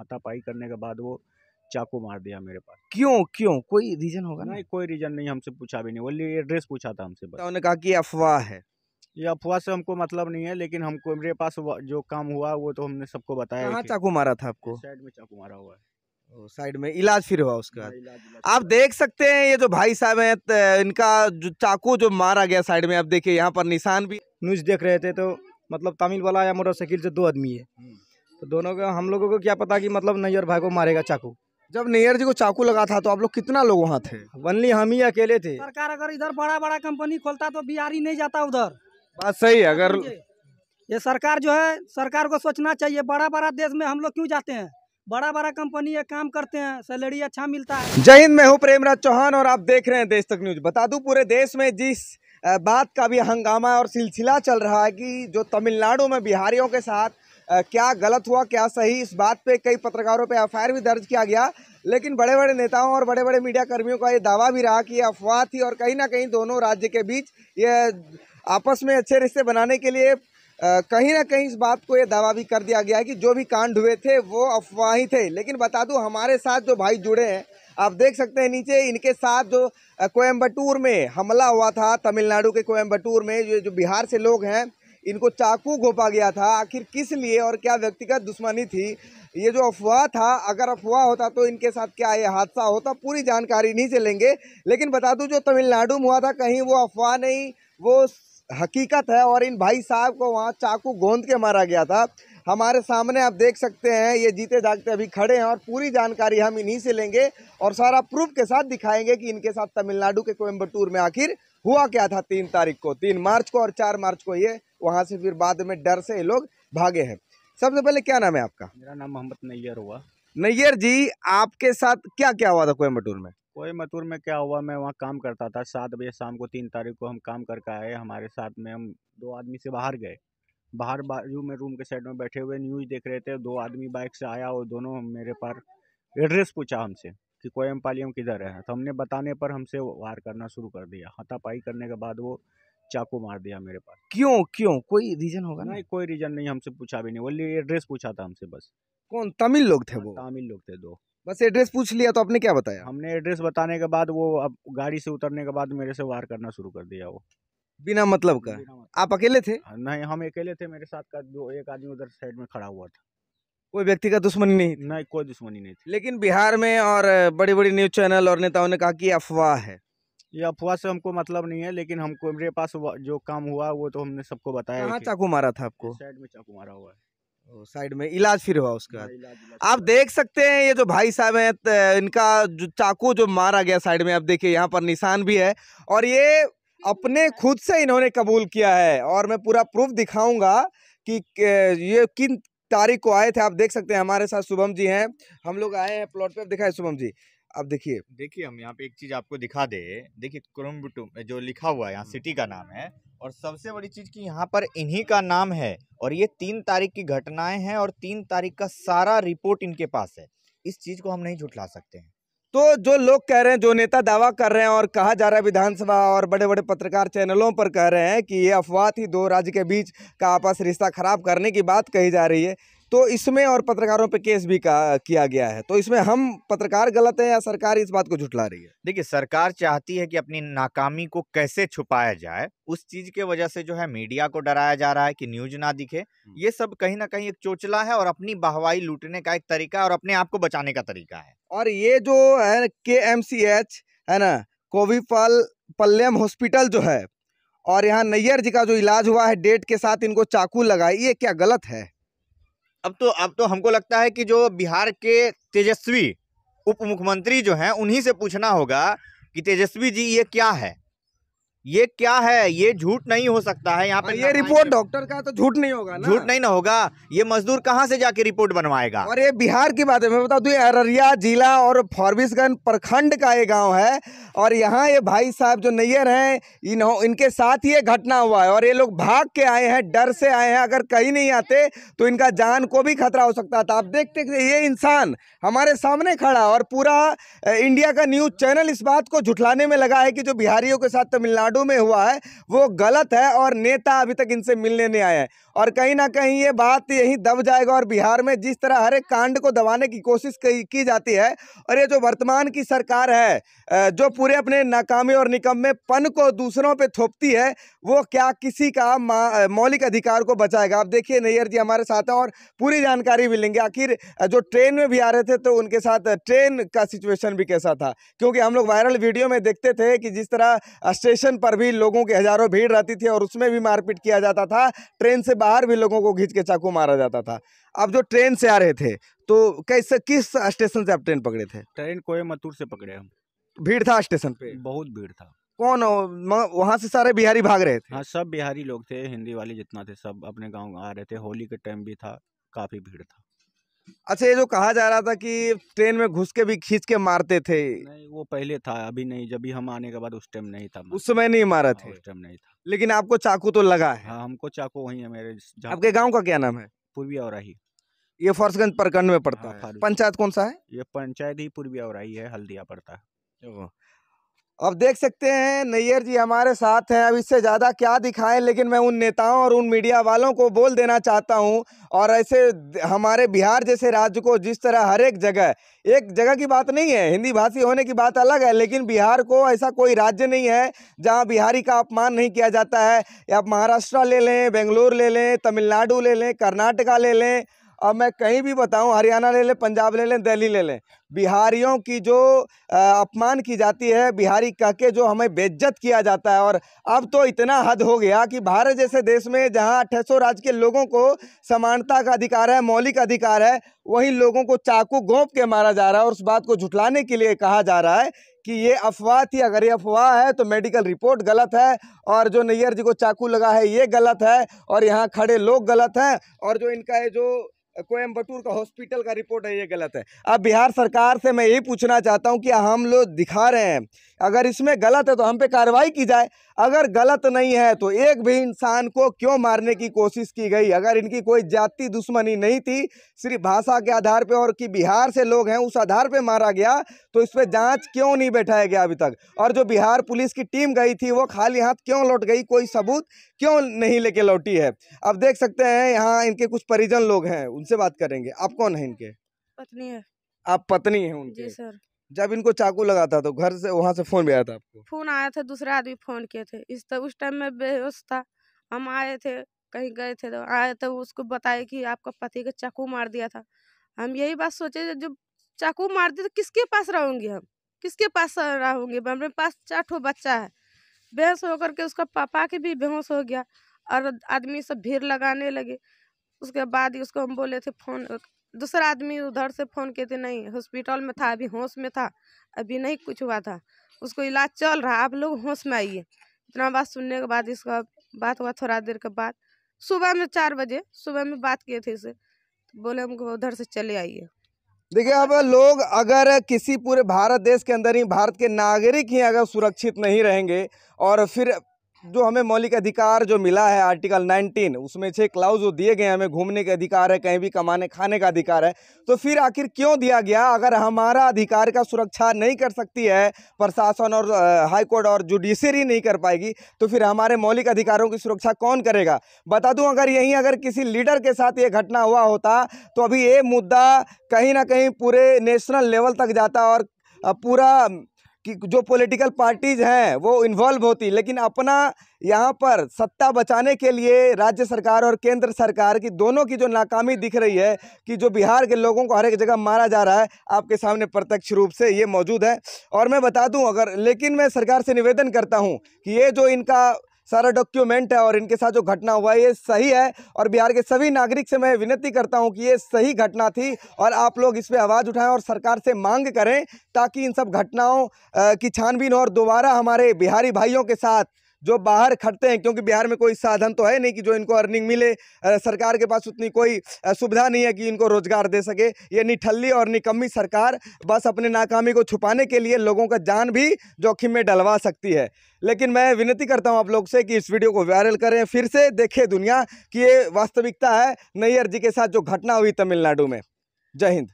हाथापाई करने के बाद वो चाकू मार दिया मेरे पास क्यों क्यों कोई रीज़न होगा ना नहीं कोई रीज़न नहीं हमसे पूछा भी नहीं वो एड्रेस पूछा था हमसे बस तो उन्होंने कहा कि अफवाह है ये अफवाह से हमको मतलब नहीं है लेकिन हमको मेरे पास जो काम हुआ वो तो हमने सबको बताया कहाँ चाकू मारा था आपको साइड में चाकू मारा हुआ है साइड में इलाज फिर हुआ उसके बाद हाँ, आप देख सकते हैं ये जो भाई साहब हैं इनका जो चाकू जो मारा गया साइड में आप देखिए यहाँ पर निशान भी न्यूज देख रहे थे तो मतलब तमिल वाला या मोटरसाइकिल से दो आदमी है हम्म। तो दोनों का हम लोगों को क्या पता कि मतलब नैयर भाई को मारेगा चाकू जब नैयर जी को चाकू लगा था तो आप लोग कितना लोग वहाँ थे वनली हम ही अकेले थे सरकार अगर इधर बड़ा बड़ा कंपनी खोलता तो बिहारी नहीं जाता उधर बात सही है अगर ये सरकार जो है सरकार को सोचना चाहिए बड़ा बड़ा देश में हम लोग क्यों जाते हैं बड़ा बड़ा कंपनी है काम करते हैं सैलरी अच्छा मिलता है जय हिंद मैं हूँ प्रेमराज चौहान और आप देख रहे हैं देश तक न्यूज बता दूं पूरे देश में जिस बात का भी हंगामा और सिलसिला चल रहा है कि जो तमिलनाडु में बिहारियों के साथ क्या गलत हुआ क्या सही इस बात पे कई पत्रकारों पे एफ भी दर्ज किया गया लेकिन बड़े बड़े नेताओं और बड़े बड़े मीडिया कर्मियों का ये दावा भी रहा कि ये अफवाह थी और कहीं ना कहीं दोनों राज्य के बीच ये आपस में अच्छे रिश्ते बनाने के लिए कहीं ना कहीं इस बात को ये दावा भी कर दिया गया है कि जो भी कांड हुए थे वो अफवाह ही थे लेकिन बता दूँ हमारे साथ जो भाई जुड़े हैं आप देख सकते हैं नीचे इनके साथ जो कोयम्बटूर में हमला हुआ था तमिलनाडु के कोयम्बटूर में जो जो बिहार से लोग हैं इनको चाकू घोपा गया था आखिर किस लिए और क्या व्यक्तिगत दुश्मनी थी ये जो अफवाह था अगर अफवाह होता तो इनके साथ क्या ये हादसा होता पूरी जानकारी नहीं से लेंगे लेकिन बता दूँ जो तमिलनाडु में हुआ था कहीं वो अफवाह नहीं वो हकीकत है और इन भाई साहब को वहाँ चाकू गोंद के मारा गया था हमारे सामने आप देख सकते हैं ये जीते जागते अभी खड़े हैं और पूरी जानकारी हम इन्हीं से लेंगे और सारा प्रूफ के साथ दिखाएंगे कि इनके साथ तमिलनाडु के कोयम्बटूर में आखिर हुआ क्या था तीन तारीख को तीन मार्च को और चार मार्च को ये वहाँ से फिर बाद में डर से ये लोग भागे हैं सबसे पहले क्या नाम है आपका मेरा नाम मोहम्मद नैयर हुआ नैयर जी आपके साथ क्या क्या हुआ था कोयम्बटूर में कोयम्बटूर में क्या हुआ मैं वहाँ काम करता था सात बजे शाम को तीन तारीख को हम काम करके आए हमारे साथ में हम दो आदमी से बाहर गए बाहर बाजू में रूम के साइड में बैठे हुए न्यूज़ देख रहे थे दो आदमी बाइक से आया और दोनों मेरे पर एड्रेस पूछा हमसे कि कोयम पालियम किधर है तो हमने बताने पर हमसे वार करना शुरू कर दिया हाथापाई करने के बाद वो चाकू मार दिया मेरे पास क्यों क्यों कोई रीजन होगा ना नहीं कोई रीजन नहीं हमसे पूछा भी नहीं वो एड्रेस पूछा था हमसे बस कौन तमिल लोग थे हाँ, वो तमिल लोग थे दो बस एड्रेस पूछ लिया तो आपने क्या बताया हमने एड्रेस बताने के बाद वो अब गाड़ी से उतरने के बाद मेरे से वार करना शुरू कर दिया वो बिना मतलब का मतलब। आप अकेले थे हाँ, नहीं हम अकेले थे मेरे साथ का जो एक आदमी उधर साइड में खड़ा हुआ था कोई व्यक्ति का दुश्मनी नहीं नहीं कोई दुश्मनी नहीं थी लेकिन बिहार में और बड़ी बड़ी न्यूज चैनल और नेताओं ने कहा कि अफवाह है ये अफवाह से हमको मतलब नहीं है लेकिन हमको मेरे पास जो काम हुआ वो तो हमने सबको बताया कहाँ चाकू मारा था आपको साइड में चाकू मारा हुआ है साइड में इलाज फिर हुआ उसके बाद हाँ, आप देख सकते हैं ये जो भाई साहब हैं इनका जो चाकू जो मारा गया साइड में आप देखिए यहाँ पर निशान भी है और ये अपने खुद से इन्होंने कबूल किया है और मैं पूरा प्रूफ दिखाऊंगा कि ये किन तारीख को आए थे आप देख सकते हैं हमारे साथ शुभम जी हैं हम लोग आए हैं प्लॉट पे दिखाए शुभम जी अब देखिए देखिए हम यहाँ पे एक चीज़ आपको दिखा दे देखिए क्रोमबुटुम जो लिखा हुआ है यहाँ सिटी का नाम है और सबसे बड़ी चीज़ कि यहाँ पर इन्हीं का नाम है और ये तीन तारीख की घटनाएं हैं और तीन तारीख का सारा रिपोर्ट इनके पास है इस चीज़ को हम नहीं झुठला सकते हैं तो जो लोग कह रहे हैं जो नेता दावा कर रहे हैं और कहा जा रहा है विधानसभा और बड़े बड़े पत्रकार चैनलों पर कह रहे हैं कि ये अफवाह थी दो राज्य के बीच का आपस रिश्ता खराब करने की बात कही जा रही है तो इसमें और पत्रकारों पे केस भी का, किया गया है तो इसमें हम पत्रकार गलत हैं या सरकार इस बात को झुटला रही है देखिए सरकार चाहती है कि अपनी नाकामी को कैसे छुपाया जाए उस चीज़ के वजह से जो है मीडिया को डराया जा रहा है कि न्यूज ना दिखे ये सब कहीं ना कहीं एक चोचला है और अपनी बहवाई लूटने का एक तरीका और अपने आप को बचाने का तरीका है और ये जो है के एम सी एच है ना कोविपल पल्लेम हॉस्पिटल जो है और यहाँ नैयर जी का जो इलाज हुआ है डेट के साथ इनको चाकू लगाए ये क्या गलत है अब तो अब तो हमको लगता है कि जो बिहार के तेजस्वी उप मुख्यमंत्री जो हैं उन्हीं से पूछना होगा कि तेजस्वी जी ये क्या है ये क्या है ये झूठ नहीं हो सकता है यहाँ हाँ, पर ये रिपोर्ट डॉक्टर का तो झूठ नहीं होगा झूठ नहीं ना होगा ये मजदूर कहाँ से जाके रिपोर्ट बनवाएगा और ये बिहार की बात है मैं बता दू अररिया जिला और फॉरबिसगंज प्रखंड का ये गांव है और यहाँ ये भाई साहब जो नैयर हैं इन्हों इनके साथ ही ये घटना हुआ है और ये लोग भाग के आए हैं डर से आए हैं अगर कहीं नहीं आते तो इनका जान को भी खतरा हो सकता था आप देखते ये इंसान हमारे सामने खड़ा और पूरा इंडिया का न्यूज़ चैनल इस बात को झुठलाने में लगा है कि जो बिहारियों के साथ तमिलनाडु में हुआ है वो गलत है और नेता अभी तक इनसे मिलने नहीं आया है और कहीं ना कहीं ये बात यहीं दब जाएगा और बिहार में जिस तरह हर एक कांड को दबाने की कोशिश की जाती है और ये जो वर्तमान की सरकार है जो पूरे पूरे अपने नाकामी और निकम में पन को दूसरों पे थोपती है वो क्या किसी का मौलिक अधिकार को बचाएगा आप देखिए नैयर जी हमारे साथ हैं और पूरी जानकारी भी लेंगे आखिर जो ट्रेन में भी आ रहे थे तो उनके साथ ट्रेन का सिचुएशन भी कैसा था क्योंकि हम लोग वायरल वीडियो में देखते थे कि जिस तरह स्टेशन पर भी लोगों की हज़ारों भीड़ रहती थी और उसमें भी मारपीट किया जाता था ट्रेन से बाहर भी लोगों को घींच के चाकू मारा जाता था अब जो ट्रेन से आ रहे थे तो कैसे किस स्टेशन से आप ट्रेन पकड़े थे ट्रेन कोयमतूर से पकड़े हम भीड़ था स्टेशन पे बहुत भीड़ था कौन वहाँ से सारे बिहारी भाग रहे थे हाँ सब बिहारी लोग थे हिंदी वाले जितना थे सब अपने गांव आ रहे थे होली के टाइम भी था काफी भीड़ था अच्छा ये जो कहा जा रहा था कि ट्रेन में घुस के भी खींच के मारते थे नहीं वो पहले था अभी नहीं जब भी हम आने के बाद उस टाइम नहीं था उस समय नहीं मारा हाँ, था उस टाइम नहीं था लेकिन आपको चाकू तो लगा है हाँ हमको चाकू वही है मेरे आपके गाँव का क्या नाम है पूर्वी और ये फॉर्सगंज प्रखंड में पड़ता हाँ, है पंचायत कौन सा है ये पंचायत ही पूर्वी और है हल्दिया पड़ता है अब देख सकते हैं नैयर जी हमारे साथ हैं अब इससे ज़्यादा क्या दिखाएं लेकिन मैं उन नेताओं और उन मीडिया वालों को बोल देना चाहता हूं और ऐसे हमारे बिहार जैसे राज्य को जिस तरह हर एक जगह एक जगह की बात नहीं है हिंदी भाषी होने की बात अलग है लेकिन बिहार को ऐसा कोई राज्य नहीं है जहां बिहारी का अपमान नहीं किया जाता है आप महाराष्ट्र ले लें बेंगलोर ले लें तमिलनाडु ले लें कर्नाटका ले लें और मैं कहीं भी बताऊँ हरियाणा ले लें पंजाब ले लें दिल्ली ले लें बिहारियों की जो अपमान की जाती है बिहारी कह के जो हमें बेज्जत किया जाता है और अब तो इतना हद हो गया कि भारत जैसे देश में जहां अट्ठे राज्य के लोगों को समानता का अधिकार है मौलिक अधिकार है वहीं लोगों को चाकू गोंप के मारा जा रहा है और उस बात को झुठलाने के लिए कहा जा रहा है कि ये अफवाह थी अगर ये अफवाह है तो मेडिकल रिपोर्ट गलत है और जो नैयर जी को चाकू लगा है ये गलत है और यहाँ खड़े लोग गलत हैं और जो इनका ये जो कोयम्बटूर का हॉस्पिटल का रिपोर्ट है ये गलत है अब बिहार सरकार सरकार से मैं यही पूछना चाहता हूं कि हम लोग दिखा रहे हैं अगर इसमें गलत है तो हम पे कार्रवाई की जाए अगर गलत नहीं है तो एक भी इंसान को क्यों मारने की कोशिश की गई अगर इनकी कोई जाति दुश्मनी नहीं थी सिर्फ भाषा के आधार पे और कि बिहार से लोग हैं उस आधार पे मारा गया तो इस पर जाँच क्यों नहीं बैठाया गया अभी तक और जो बिहार पुलिस की टीम गई थी वो खाली हाथ क्यों लौट गई कोई सबूत क्यों नहीं लेके लौटी है अब देख सकते हैं यहाँ इनके कुछ परिजन लोग हैं उनसे बात करेंगे आप कौन है इनके पत्नी है आप पत्नी है उनके जी सर जब इनको चाकू लगा था तो घर से वहाँ से फोन भी आया था आपको फोन आया था दूसरा आदमी फोन किए थे इस तब उस टाइम में बेहोश था हम आए थे कहीं गए थे तो आए तो उसको बताए कि आपका पति का चाकू मार दिया था हम यही बात सोचे जब चाकू मार दिया तो किसके पास रहूँगी हम किसके पास रहूँगी हमारे पास चार ठो बच्चा है बेहोश होकर के उसका पापा के भी बेहोश हो गया और आदमी सब भीड़ लगाने लगे उसके बाद ही उसको हम बोले थे फ़ोन दूसरा आदमी उधर से फ़ोन किए थे नहीं हॉस्पिटल में था अभी होश में था अभी नहीं कुछ हुआ था उसको इलाज चल रहा आप लोग होश में आइए इतना बात सुनने के बाद इसका बात हुआ थोड़ा देर के बाद सुबह में चार बजे सुबह में बात किए थे इसे तो बोले हमको उधर से चले आइए देखिए अब लोग अगर किसी पूरे भारत देश के अंदर ही भारत के नागरिक ही अगर सुरक्षित नहीं रहेंगे और फिर जो हमें मौलिक अधिकार जो मिला है आर्टिकल 19 उसमें छः क्लाउज जो दिए गए हैं हमें घूमने के अधिकार है कहीं भी कमाने खाने का अधिकार है तो फिर आखिर क्यों दिया गया अगर हमारा अधिकार का सुरक्षा नहीं कर सकती है प्रशासन और हाईकोर्ट और जुडिशरी नहीं कर पाएगी तो फिर हमारे मौलिक अधिकारों की सुरक्षा कौन करेगा बता दूँ अगर यहीं अगर किसी लीडर के साथ ये घटना हुआ होता तो अभी ये मुद्दा कहीं ना कहीं पूरे नेशनल लेवल तक जाता और पूरा कि जो पॉलिटिकल पार्टीज हैं वो इन्वॉल्व होती लेकिन अपना यहाँ पर सत्ता बचाने के लिए राज्य सरकार और केंद्र सरकार की दोनों की जो नाकामी दिख रही है कि जो बिहार के लोगों को हर एक जगह मारा जा रहा है आपके सामने प्रत्यक्ष रूप से ये मौजूद है और मैं बता दूं अगर लेकिन मैं सरकार से निवेदन करता हूँ कि ये जो इनका सारा डॉक्यूमेंट है और इनके साथ जो घटना हुआ है ये सही है और बिहार के सभी नागरिक से मैं विनती करता हूँ कि ये सही घटना थी और आप लोग इस पर आवाज़ उठाएं और सरकार से मांग करें ताकि इन सब घटनाओं की छानबीन और दोबारा हमारे बिहारी भाइयों के साथ जो बाहर खटते हैं क्योंकि बिहार में कोई साधन तो है नहीं कि जो इनको अर्निंग मिले सरकार के पास उतनी कोई सुविधा नहीं है कि इनको रोजगार दे सके ये निठल्ली और निकम्मी सरकार बस अपने नाकामी को छुपाने के लिए लोगों का जान भी जोखिम में डलवा सकती है लेकिन मैं विनती करता हूँ आप लोग से कि इस वीडियो को वायरल करें फिर से देखे दुनिया कि ये वास्तविकता है नैयर जी के साथ जो घटना हुई तमिलनाडु में जय हिंद